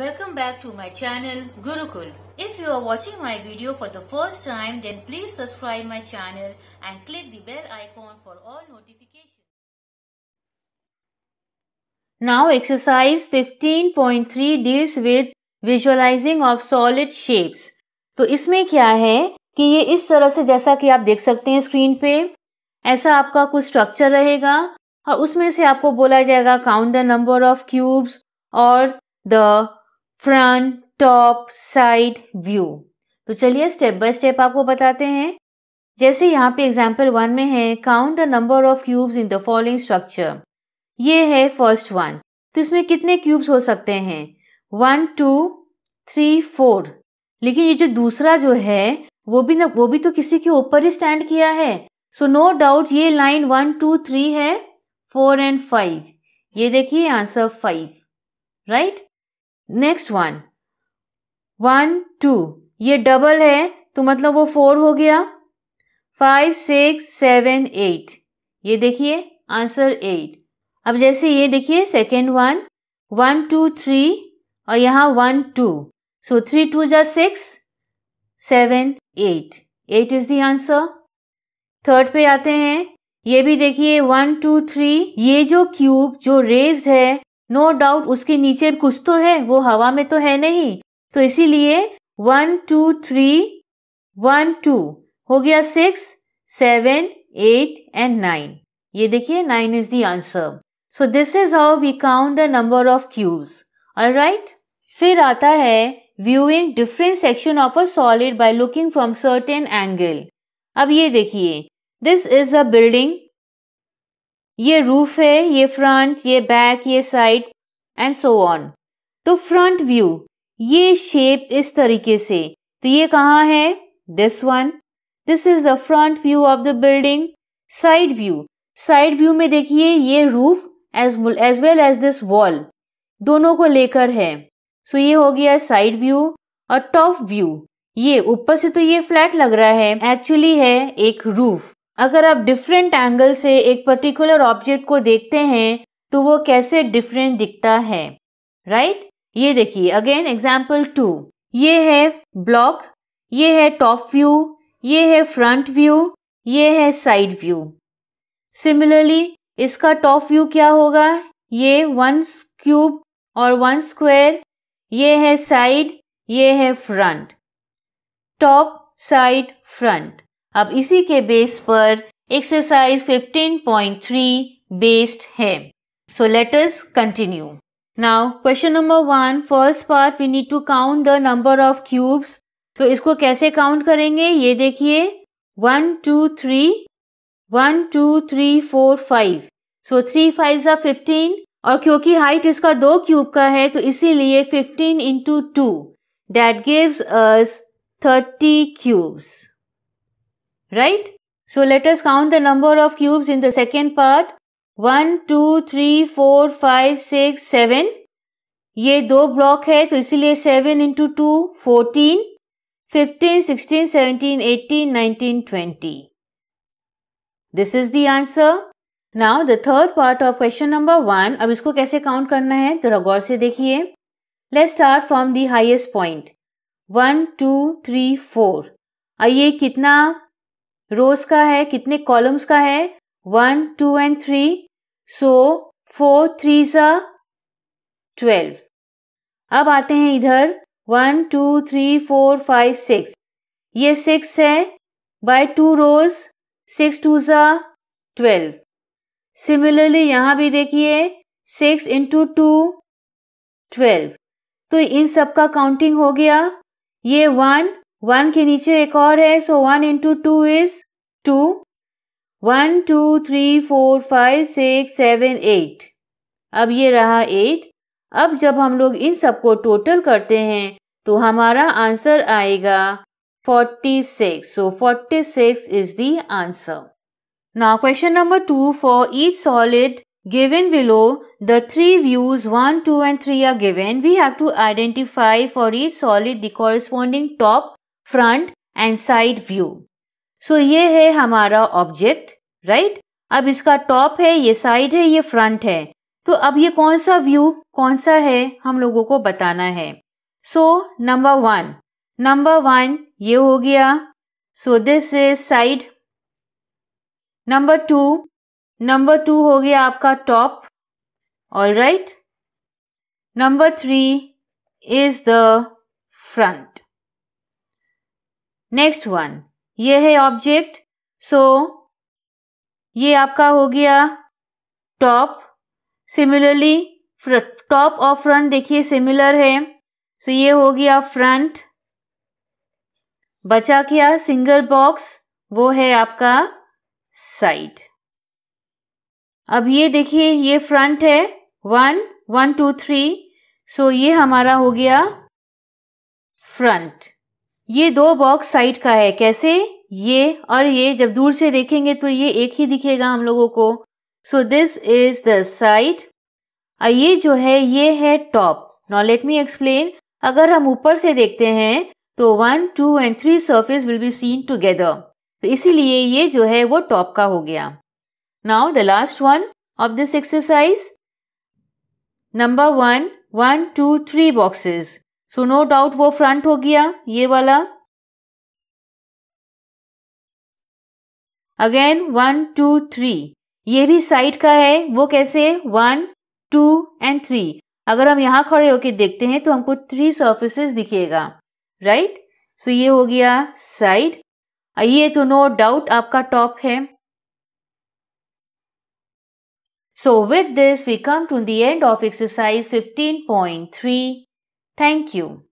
Welcome back to my channel Gurukul. If you are watching my video for the first time then please subscribe my channel and click the bell icon for all notifications. Now exercise 15.3 deals with visualizing of solid shapes तो इसमें क्या है कि ये इस तरह से जैसा कि आप देख सकते हैं स्क्रीन पे ऐसा आपका कुछ स्ट्रक्चर रहेगा और उसमें से आपको बोला जाएगा count the number of cubes और the front top side view तो चलिए स्टेप बाय स्टेप आपको बताते हैं जैसे यहाँ पे एग्जाम्पल वन में है count the number of cubes in the following structure ये है फर्स्ट वन तो इसमें कितने क्यूब्स हो सकते हैं वन टू थ्री फोर लेकिन ये जो दूसरा जो है वो भी ना वो भी तो किसी के ऊपर ही स्टैंड किया है सो नो डाउट ये लाइन वन टू थ्री है फोर एंड फाइव ये देखिए answer five right next one one two ये डबल है तो मतलब वो फोर हो गया फाइव सिक्स सेवन एट ये देखिए आंसर एट अब जैसे ये देखिए second one one two three और यहाँ one two so three two जा six seven eight eight is the answer third पे आते हैं ये भी देखिए वन टू थ्री ये जो क्यूब जो रेज्ड है नो डाउट उसके नीचे कुछ तो है वो हवा में तो है नहीं तो इसीलिए one two three one two हो गया six seven eight and nine ये देखिए nine is the answer so this is how we count the number of cubes all right फिर आता है viewing different section of a solid by looking from certain angle अब ये देखिए this is a building ये roof है ये front ये बैक ये साइड एंड सो ऑन तो फ्रंट व्यू ये शेप इस तरीके से तो ये कहाँ है this one this is the front view of the building side view side view में देखिए ये roof as as well as this wall दोनों को लेकर है सो so ये हो गया साइड व्यू और टॉप व्यू ये ऊपर से तो ये फ्लैट लग रहा है एक्चुअली है एक रूफ अगर आप डिफरेंट एंगल से एक पर्टिकुलर ऑब्जेक्ट को देखते हैं तो वो कैसे डिफरेंट दिखता है राइट right? ये देखिए अगेन एग्जाम्पल टू ये है ब्लॉक ये है टॉप व्यू ये है फ्रंट व्यू ये है साइड व्यू सिमिलरली इसका टॉप व्यू क्या होगा ये वन क्यूब और वन स्क्वेर ये है साइड ये है फ्रंट टॉप साइड फ्रंट अब इसी के बेस पर एक्सरसाइज 15.3 बेस्ड है so let us continue now question number one first part we need to count the number of cubes तो इसको कैसे काउंट करेंगे ये देखिए one two three one two three four five so three five सा fifteen और क्योंकि height इसका दो क्यूब का है तो इसीलिए fifteen into two that gives us thirty cubes right? So let us count the number of cubes in the second part. 1, 2, 3, 4, 5, 6, 7. ये दो ब्लॉक है तो इसीलिए 7 into two fourteen fifteen sixteen seventeen eighteen nineteen twenty this is the answer now the third part of question number one अब इसको कैसे count करना है थोड़ा तो गौर से देखिए let start from the highest point one two three four आइए कितना रोज का है कितने कॉलम्स का है one two and three so four three सा ट्वेल्व अब आते हैं इधर one two three four five six ये सिक्स है by two rows six two सा ट्वेल्व सिमिलरली यहाँ भी देखिए सिक्स इंटू टू ट्वेल्व तो इन सब का काउंटिंग हो गया ये वन वन के नीचे एक और है so one into two is two one two three four five six seven eight अब ये रहा एट अब जब हम लोग इन सबको टोटल करते हैं तो हमारा आंसर आएगा forty six so forty six is the answer now question number two for each solid given below the three views one two and three are given we have to identify for each solid the corresponding top front and side view so so ये है हमारा object right अब इसका top है ये side है ये front है तो अब ये कौन सा व्यू कौन सा है हम लोगों को बताना है so number one number one ये हो गया so this is side number two number two हो गया आपका top all right number three is the front next one ये है ऑब्जेक्ट सो ये आपका हो गया टॉप सिमिलरली टॉप और फ्रंट देखिए सिमिलर है सो so, ये हो गया फ्रंट बचा क्या सिंगल बॉक्स वो है आपका साइड अब ये देखिए ये फ्रंट है one one two three so ये हमारा हो गया फ्रंट ये दो बॉक्स साइड का है कैसे ये और ये जब दूर से देखेंगे तो ये एक ही दिखेगा हम लोगों को so this is the side ये जो है ये है top no let me explain अगर हम ऊपर से देखते हैं तो one two and three surface will be seen together तो इसीलिए ये जो है वो टॉप का हो गया now the last one of this exercise number one one two three boxes so no doubt वो फ्रंट हो गया ये वाला अगेन वन टू थ्री ये भी साइड का है वो कैसे वन टू एंड थ्री अगर हम यहां खड़े होके देखते हैं तो हमको थ्री सर्फेसिस दिखेगा राइट सो ये हो गया साइड ये तो नो डाउट आपका टॉप है so with this we come to the end of exercise 15.3 Thank you.